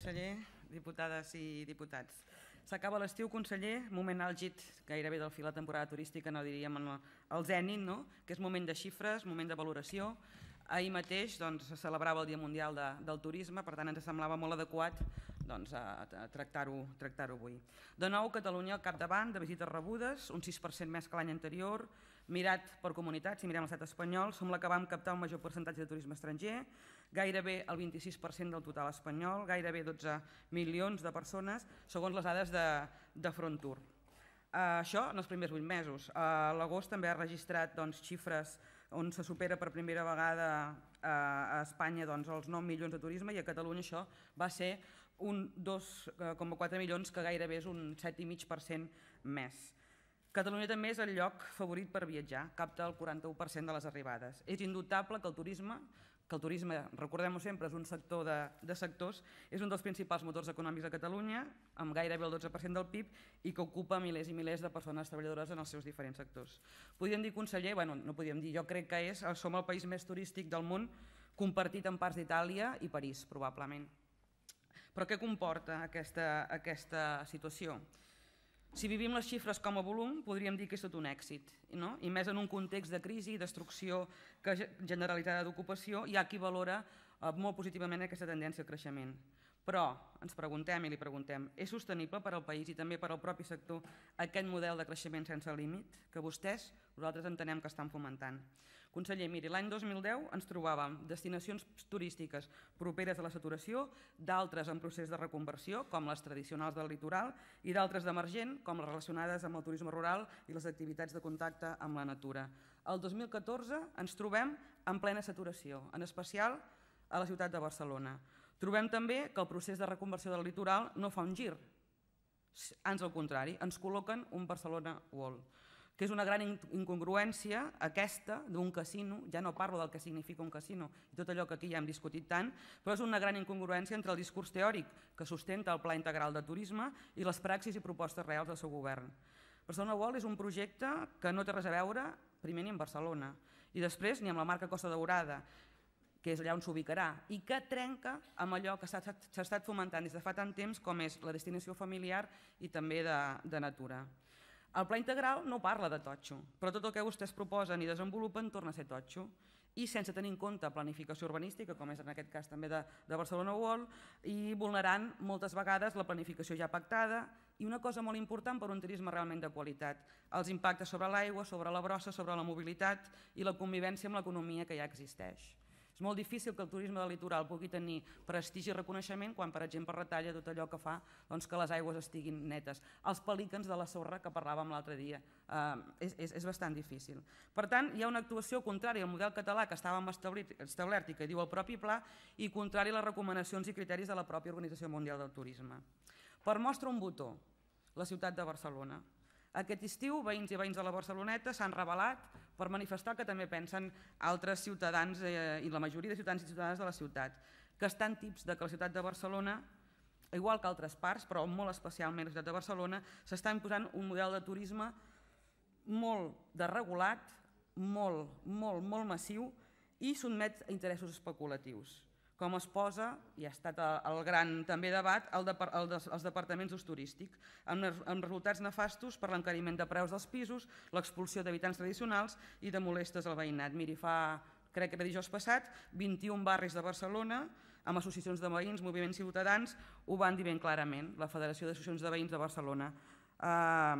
Conseller, diputades i diputats. S'acaba l'estiu, conseller, moment àlgid gairebé del fil la temporada turística, no diríem el zènit, no? que és moment de xifres, moment de valoració. Ahir mateix doncs, se celebrava el Dia Mundial de, del Turisme, per tant ens semblava molt adequat doncs, tractar-ho tractar avui. De nou, Catalunya al capdavant de visites rebudes, un 6% més que l'any anterior, mirat per comunitats, si mirem l'estat espanyol, som la que vam captar un major percentatge de turisme estranger, gairebé el 26% del total espanyol, gairebé 12 milions de persones, segons les dades de, de Front Uh, eh, això en els primers 8 mesos. Uh, L'agost també ha registrat doncs, xifres on se supera per primera vegada uh, a Espanya doncs, els 9 milions de turisme i a Catalunya això va ser un 2,4 milions, que gairebé és un 7,5% més. Catalunya també és el lloc favorit per viatjar, capta el 41% de les arribades. És indubtable que el turisme que el turisme, recordem-ho sempre, és un sector de, de sectors, és un dels principals motors econòmics de Catalunya, amb gairebé el 12% del PIB i que ocupa milers i milers de persones treballadores en els seus diferents sectors. Podríem dir, conseller, bueno, no podíem dir, jo crec que és, eh, som el país més turístic del món, compartit en parts d'Itàlia i París, probablement. Però què comporta aquesta, aquesta situació? Aquesta situació si vivim les xifres com a volum, podríem dir que és tot un èxit, no? i més en un context de crisi i destrucció generalitzada d'ocupació, hi ha qui valora eh, molt positivament aquesta tendència de creixement. Però ens preguntem i li preguntem, és sostenible per al país i també per al propi sector aquest model de creixement sense límit que vostès, nosaltres entenem que estan fomentant? Conseller, miri, l'any 2010 ens trobàvem destinacions turístiques properes a la saturació, d'altres en procés de reconversió, com les tradicionals del litoral, i d'altres d'emergent, com les relacionades amb el turisme rural i les activitats de contacte amb la natura. El 2014 ens trobem en plena saturació, en especial a la ciutat de Barcelona. Trobem també que el procés de reconversió del litoral no fa un gir, ans al contrari, ens col·loquen un Barcelona Wall, que és una gran incongruència aquesta d'un casino, ja no parlo del que significa un casino i tot allò que aquí ja hem discutit tant, però és una gran incongruència entre el discurs teòric que sustenta el Pla Integral de Turisme i les praxis i propostes reals del seu govern. Barcelona Wall és un projecte que no té res a veure primer ni amb Barcelona i després ni amb la marca Costa Daurada que és allà on s'ubicarà, i que trenca amb allò que s'ha estat fomentant des de fa tant temps com és la destinació familiar i també de, de natura. El pla integral no parla de totxo, però tot el que vostès proposen i desenvolupen torna a ser totxo i sense tenir en compte planificació urbanística, com és en aquest cas també de, de Barcelona World, i vulnerant moltes vegades la planificació ja pactada i una cosa molt important per un turisme realment de qualitat, els impactes sobre l'aigua, sobre la brossa, sobre la mobilitat i la convivència amb l'economia que ja existeix. És molt difícil que el turisme del litoral pugui tenir prestigi i reconeixement quan, per exemple, retalla tot allò que fa doncs, que les aigües estiguin netes. Els pelícans de la sorra que parlàvem l'altre dia. Eh, és, és, és bastant difícil. Per tant, hi ha una actuació contrària al model català que estàvem establit, establert i que diu el propi pla i contrària a les recomanacions i criteris de la pròpia Organització Mundial del Turisme. Per mostra un botó, la ciutat de Barcelona. Aquest estiu, veïns i veïns de la Barceloneta s'han revelat per manifestar que també pensen altres ciutadans eh, i la majoria de ciutadans i ciutadanes de la ciutat, que estan tips de que la ciutat de Barcelona, igual que altres parts, però molt especialment la ciutat de Barcelona, s'està imposant un model de turisme molt desregulat, molt, molt, molt massiu i sotmet a interessos especulatius com es posa, i ha estat el gran també debat, el de, el de, els departaments d'ús turístic, amb, amb resultats nefastos per l'encariment de preus dels pisos, l'expulsió d'habitants tradicionals i de molestes al veïnat. Miri, fa, crec que era dijous passat, 21 barris de Barcelona, amb associacions de veïns, moviments ciutadans, ho van dir ben clarament, la Federació d'Associacions de Veïns de Barcelona. Eh,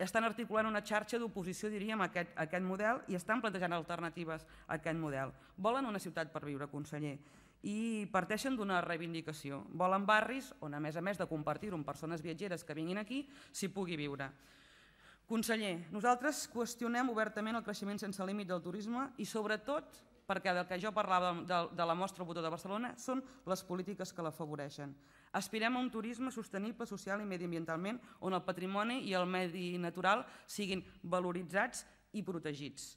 estan articulant una xarxa d'oposició, diríem, a aquest, a aquest model i estan plantejant alternatives a aquest model. Volen una ciutat per viure, conseller i parteixen d'una reivindicació. Volen barris on, a més a més de compartir-ho amb persones viatgeres que vinguin aquí, s'hi pugui viure. Conseller, nosaltres qüestionem obertament el creixement sense límit del turisme i sobretot perquè del que jo parlava de, la mostra Botó de Barcelona són les polítiques que l'afavoreixen. Aspirem a un turisme sostenible, social i mediambientalment on el patrimoni i el medi natural siguin valoritzats i protegits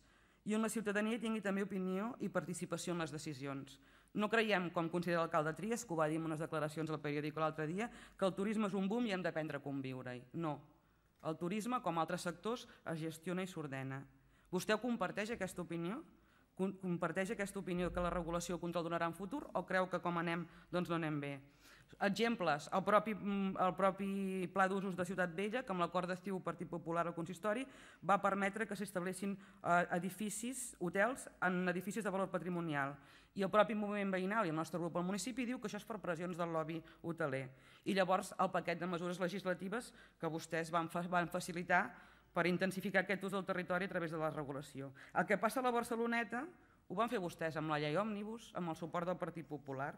i on la ciutadania tingui també opinió i participació en les decisions. No creiem, com considera l'alcalde Trias, que ho va dir en unes declaracions al periòdic l'altre dia, que el turisme és un boom i hem d'aprendre a conviure-hi. No. El turisme, com altres sectors, es gestiona i s'ordena. Vostè comparteix aquesta opinió? Comparteix aquesta opinió que la regulació i el control donarà en futur o creu que com anem doncs no anem bé? Exemples, el propi, mm, el propi Pla d'Usos de Ciutat Vella, que amb l'acord d'estiu Partit Popular al Consistori va permetre que s'establessin eh, edificis, hotels, en edificis de valor patrimonial. I el propi moviment veïnal i el nostre grup al municipi diu que això és per pressions del lobby hoteler. I llavors el paquet de mesures legislatives que vostès van, fa van facilitar per intensificar aquest ús del territori a través de la regulació. El que passa a la Barceloneta ho van fer vostès amb la llei Òmnibus, amb el suport del Partit Popular,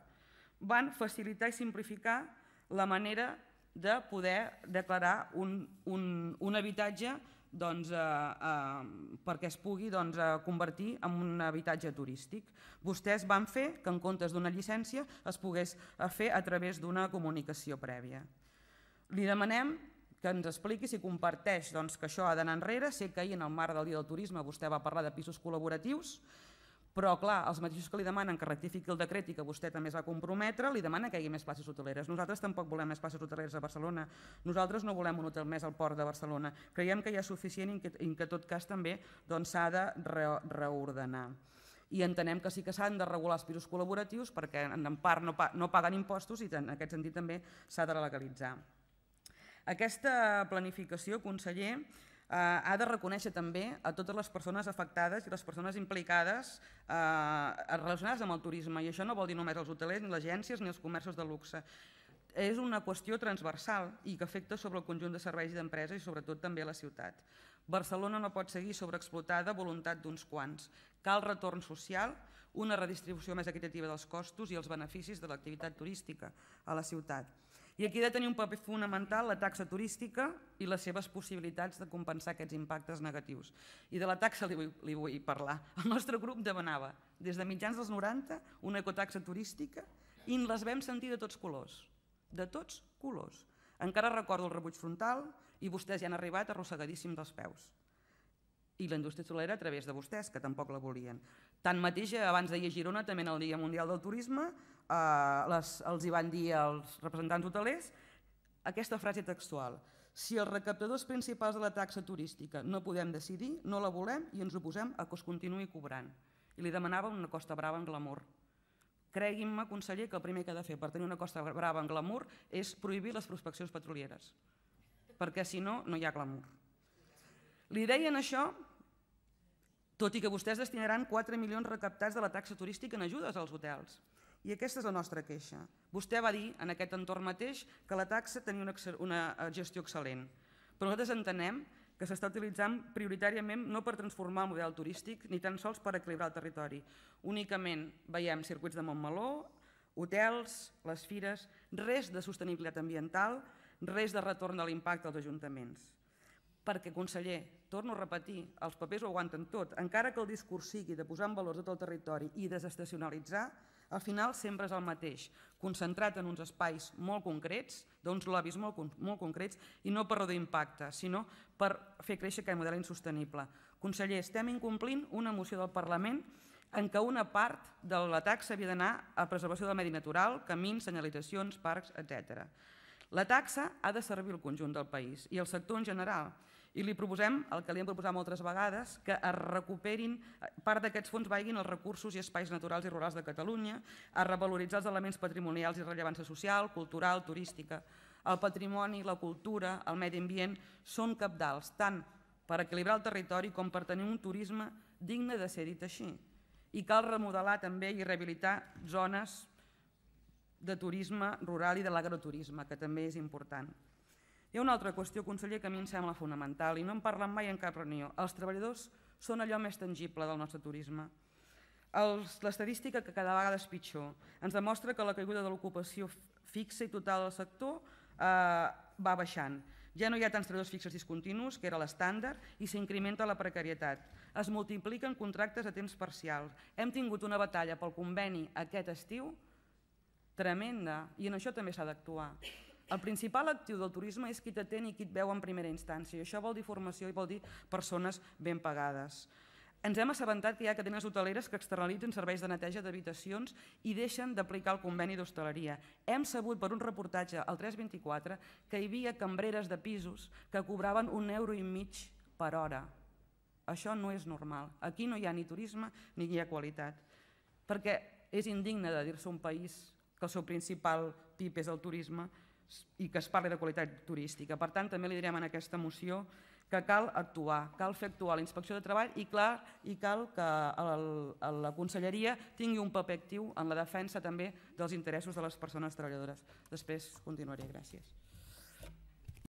van facilitar i simplificar la manera de poder declarar un, un, un habitatge doncs, eh, eh, perquè es pugui doncs, eh, convertir en un habitatge turístic. Vostès van fer que en comptes d'una llicència es pogués eh, fer a través d'una comunicació prèvia. Li demanem que ens expliqui si comparteix doncs, que això ha d'anar enrere. Sé que ahir en el marc del Dia del Turisme vostè va parlar de pisos col·laboratius però, clar, els mateixos que li demanen que rectifiqui el decret i que vostè també es va comprometre, li demana que hi hagi més places hoteleres. Nosaltres tampoc volem més places hoteleres a Barcelona. Nosaltres no volem un hotel més al port de Barcelona. Creiem que hi ha suficient i que, en tot cas també doncs, s'ha de reordenar i entenem que sí que s'han de regular els pisos col·laboratius perquè en part no, no paguen impostos i en aquest sentit també s'ha de legalitzar. Aquesta planificació, conseller, eh, ha de reconèixer també a totes les persones afectades i les persones implicades eh, relacionades amb el turisme, i això no vol dir només els hotelers, ni les agències, ni els comerços de luxe. És una qüestió transversal i que afecta sobre el conjunt de serveis i d'empreses i sobretot també a la ciutat. Barcelona no pot seguir sobreexplotada voluntat d'uns quants. Cal retorn social, una redistribució més equitativa dels costos i els beneficis de l'activitat turística a la ciutat. I aquí ha de tenir un paper fonamental la taxa turística i les seves possibilitats de compensar aquests impactes negatius. I de la taxa li vull, li vull parlar. El nostre grup demanava, des de mitjans dels 90, una ecotaxa turística i les vam sentir de tots colors. De tots colors. Encara recordo el rebuig frontal i vostès ja han arribat arrossegadíssim dels peus i la indústria hotelera a través de vostès, que tampoc la volien. Tanmateix, abans d'ahir a Girona, també en el Dia Mundial del Turisme, Eh, les, els hi van dir els representants hotelers, aquesta frase textual, si els recaptadors principals de la taxa turística no podem decidir, no la volem i ens oposem a que es continuï cobrant. I li demanava una Costa Brava en glamour. Cregui'm-me, conseller, que el primer que ha de fer per tenir una Costa Brava en glamour és prohibir les prospeccions petrolieres, perquè si no, no hi ha glamour. Li deien això, tot i que vostès destinaran 4 milions recaptats de la taxa turística en ajudes als hotels. I aquesta és la nostra queixa. Vostè va dir en aquest entorn mateix que la taxa tenia una, una eh, gestió excel·lent, però nosaltres entenem que s'està utilitzant prioritàriament no per transformar el model turístic ni tan sols per equilibrar el territori. Únicament veiem circuits de Montmeló, hotels, les fires, res de sostenibilitat ambiental, res de retorn de l'impacte als ajuntaments. Perquè, conseller, torno a repetir, els papers ho aguanten tot, encara que el discurs sigui de posar en valor tot el territori i desestacionalitzar, al final sempre és el mateix, concentrat en uns espais molt concrets, d'uns lobbies molt, molt concrets, i no per reduir impacte, sinó per fer créixer aquest model insostenible. Conseller, estem incomplint una moció del Parlament en què una part de la taxa havia d'anar a preservació del medi natural, camins, senyalitzacions, parcs, etc. La taxa ha de servir al conjunt del país i al sector en general, i li proposem, el que li hem proposat moltes vegades, que es recuperin, part d'aquests fons vagin als recursos i espais naturals i rurals de Catalunya, a revaloritzar els elements patrimonials i rellevància social, cultural, turística. El patrimoni, la cultura, el medi ambient són capdals tant per equilibrar el territori com per tenir un turisme digne de ser dit així. I cal remodelar també i rehabilitar zones de turisme rural i de l'agroturisme, que també és important. Hi ha una altra qüestió, conseller, que a mi em sembla fonamental i no en parlen mai en cap reunió. Els treballadors són allò més tangible del nostre turisme. L'estadística, que cada vegada és pitjor, ens demostra que la caiguda de l'ocupació fixa i total del sector eh, va baixant. Ja no hi ha tants treballadors fixes discontinus, que era l'estàndard, i s'incrementa la precarietat. Es multipliquen contractes a temps parcial. Hem tingut una batalla pel conveni aquest estiu tremenda, i en això també s'ha d'actuar. El principal actiu del turisme és qui t'atén i qui et veu en primera instància. això vol dir formació i vol dir persones ben pagades. Ens hem assabentat que hi ha cadenes hoteleres que externalitzen serveis de neteja d'habitacions i deixen d'aplicar el conveni d'hostaleria. Hem sabut per un reportatge al 324 que hi havia cambreres de pisos que cobraven un euro i mig per hora. Això no és normal. Aquí no hi ha ni turisme ni hi ha qualitat. Perquè és indigne de dir-se un país que el seu principal PIB és el turisme i que es parli de qualitat turística. Per tant, també li direm en aquesta moció que cal actuar, cal fer actuar la inspecció de treball i, clar, i cal que el, el, la conselleria tingui un paper actiu en la defensa també dels interessos de les persones treballadores. Després continuaré, gràcies.